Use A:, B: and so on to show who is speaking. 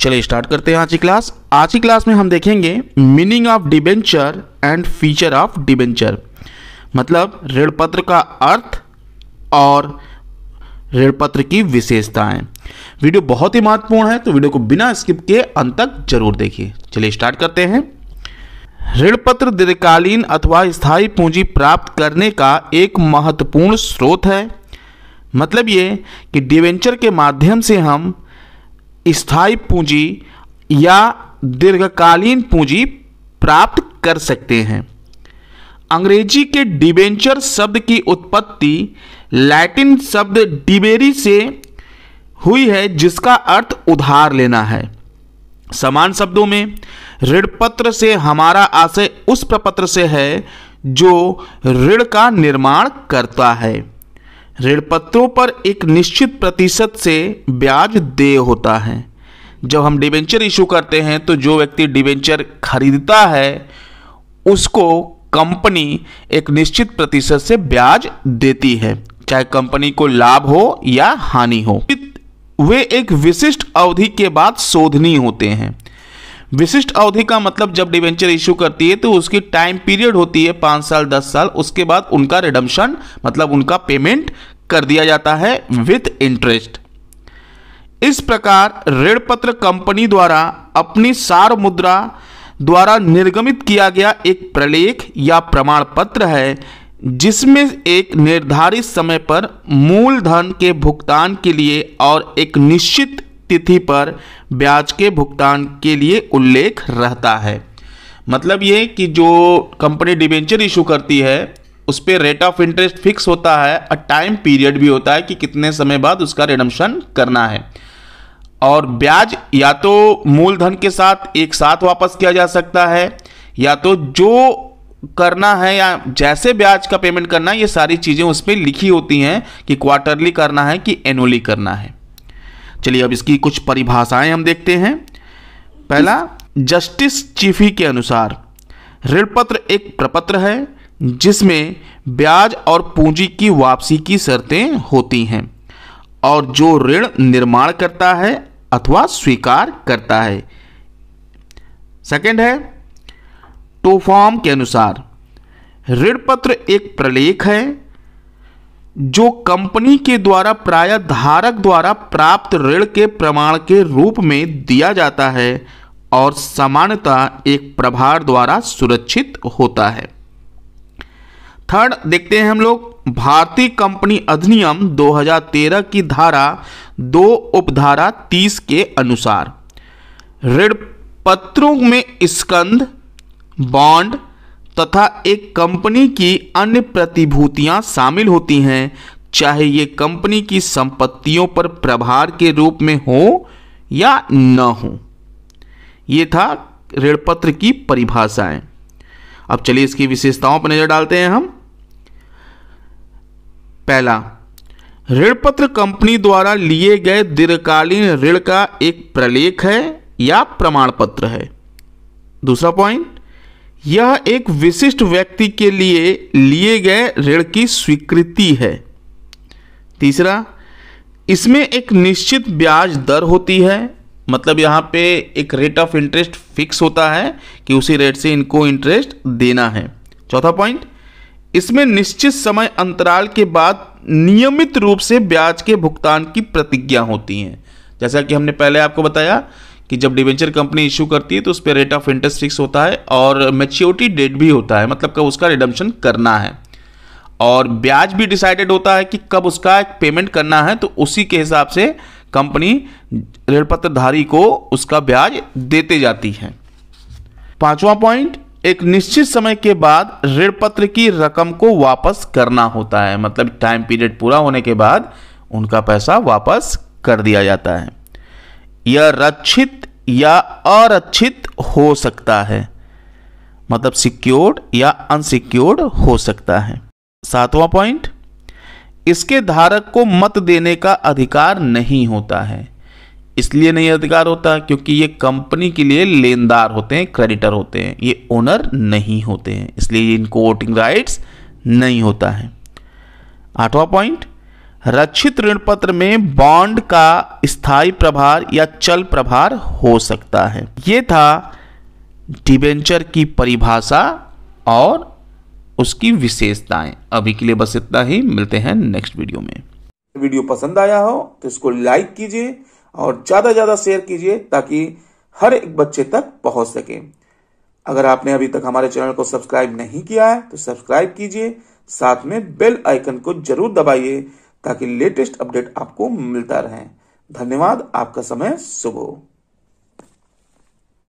A: चलिए स्टार्ट करते हैं आज की क्लास आज की क्लास में हम देखेंगे meaning of debenture and feature of debenture मतलब ऋण पत्र का अर्थ और ऋण पत्र की विशेषताएं वीडियो बहुत ही महत्वपूर्ण है तो वीडियो को बिना स्किप के अंत तक जरूर देखिए चलिए स्टार्ट करते हैं ऋण पत्र दीर्घकालीन अथवा स्थायी पूंजी प्राप्त करने का एक महत्वपूर्ण स्रोत है मतलब ये कि डिवेंचर के माध्यम से हम स्थायी पूंजी या दीर्घकालीन पूंजी प्राप्त कर सकते हैं अंग्रेजी के डिबेंचर शब्द की उत्पत्ति लैटिन शब्द डिबेरी से हुई है जिसका अर्थ उधार लेना है समान शब्दों में ऋण पत्र से हमारा आशय उस प्रपत्र से है जो ऋण का निर्माण करता है ऋण पत्रों पर एक निश्चित प्रतिशत से ब्याज देय होता है जब हम डिवेंचर इशू करते हैं तो जो व्यक्ति डिबेंचर खरीदता है उसको कंपनी एक निश्चित प्रतिशत से ब्याज देती है चाहे कंपनी को लाभ हो या हानि हो वे एक विशिष्ट अवधि के बाद शोधनीय होते हैं विशिष्ट अवधि का मतलब जब डिवेंचर इश्यू करती है तो उसकी टाइम पीरियड होती है पांच साल दस साल उसके बाद उनका रिडम्शन मतलब उनका पेमेंट कर दिया जाता है विथ इंटरेस्ट इस प्रकार ऋण पत्र कंपनी द्वारा अपनी सार मुद्रा द्वारा निर्गमित किया गया एक प्रलेख या प्रमाण पत्र है जिसमें एक निर्धारित समय पर मूलधन के भुगतान के लिए और एक निश्चित तिथि पर ब्याज के भुगतान के लिए उल्लेख रहता है मतलब ये कि जो कंपनी डिबेंचर इशू करती है उस पर रेट ऑफ इंटरेस्ट फिक्स होता है और टाइम पीरियड भी होता है कि कितने समय बाद उसका रिडम्शन करना है और ब्याज या तो मूलधन के साथ एक साथ वापस किया जा सकता है या तो जो करना है या जैसे ब्याज का पेमेंट करना है ये सारी चीज़ें उस पर लिखी होती हैं कि क्वार्टरली करना है कि एनुअली करना है चलिए अब इसकी कुछ परिभाषाएं हम देखते हैं पहला जस्टिस चीफी के अनुसार ऋण पत्र एक प्रपत्र है जिसमें ब्याज और पूंजी की वापसी की शर्तें होती हैं और जो ऋण निर्माण करता है अथवा स्वीकार करता है सेकंड है टोफॉर्म के अनुसार ऋण पत्र एक प्रलेख है जो कंपनी के द्वारा प्राय धारक द्वारा प्राप्त ऋण के प्रमाण के रूप में दिया जाता है और सामान्यतः एक प्रभार द्वारा सुरक्षित होता है थर्ड देखते हैं हम लोग भारतीय कंपनी अधिनियम 2013 की धारा दो उपधारा 30 के अनुसार ऋण पत्रों में स्कंद बॉन्ड तथा एक कंपनी की अन्य प्रतिभूतियां शामिल होती हैं चाहे ये कंपनी की संपत्तियों पर प्रभार के रूप में हो या न हो ये था ऋण पत्र की परिभाषाएं अब चलिए इसकी विशेषताओं पर नजर डालते हैं हम पहला ऋणपत्र कंपनी द्वारा लिए गए दीर्घकालीन ऋण का एक प्रलेख है या प्रमाण पत्र है दूसरा पॉइंट यह एक विशिष्ट व्यक्ति के लिए लिए गए ऋण की स्वीकृति है तीसरा इसमें एक निश्चित ब्याज दर होती है मतलब यहाँ पे एक रेट ऑफ इंटरेस्ट फिक्स होता है कि उसी रेट से इनको इंटरेस्ट देना है चौथा पॉइंट इसमें निश्चित समय अंतराल के बाद नियमित रूप से ब्याज के भुगतान की प्रतिज्ञा होती है जैसा कि हमने पहले आपको बताया कि जब डिवेंचर कंपनी इशू करती है तो उस पर रेट ऑफ इंटरेस्ट फिक्स होता है और मेच्योरिटी डेट भी होता है मतलब कब उसका रिडम्शन करना है और ब्याज भी डिसाइडेड होता है कि कब उसका पेमेंट करना है तो उसी के हिसाब से कंपनी ऋणपत्रधारी को उसका ब्याज देते जाती है पांचवा पॉइंट एक निश्चित समय के बाद ऋण पत्र की रकम को वापस करना होता है मतलब टाइम पीरियड पूरा होने के बाद उनका पैसा वापस कर दिया जाता है यह रक्षित या अरक्षित हो सकता है मतलब सिक्योर्ड या अनसिक्योर्ड हो सकता है सातवां पॉइंट इसके धारक को मत देने का अधिकार नहीं होता है इसलिए नहीं अधिकार होता क्योंकि ये कंपनी के लिए लेनदार होते हैं क्रेडिटर होते हैं ये ओनर नहीं होते हैं इसलिए इनको वोटिंग राइट्स नहीं होता है आठवां पॉइंट रक्षित ऋण पत्र में बॉन्ड का स्थायी प्रभार या चल प्रभार हो सकता है ये था डिबेंचर की परिभाषा और उसकी विशेषताएं अभी के लिए बस इतना ही मिलते हैं नेक्स्ट वीडियो में वीडियो पसंद आया हो तो इसको लाइक कीजिए और ज़्यादा से ज़्यादा शेयर कीजिए ताकि हर एक बच्चे तक पहुंच सके अगर आपने अभी तक हमारे चैनल को सब्सक्राइब नहीं किया है तो सब्सक्राइब कीजिए साथ में बेल आइकन को जरूर दबाइए ताकि लेटेस्ट अपडेट आपको मिलता रहे धन्यवाद आपका समय सुबह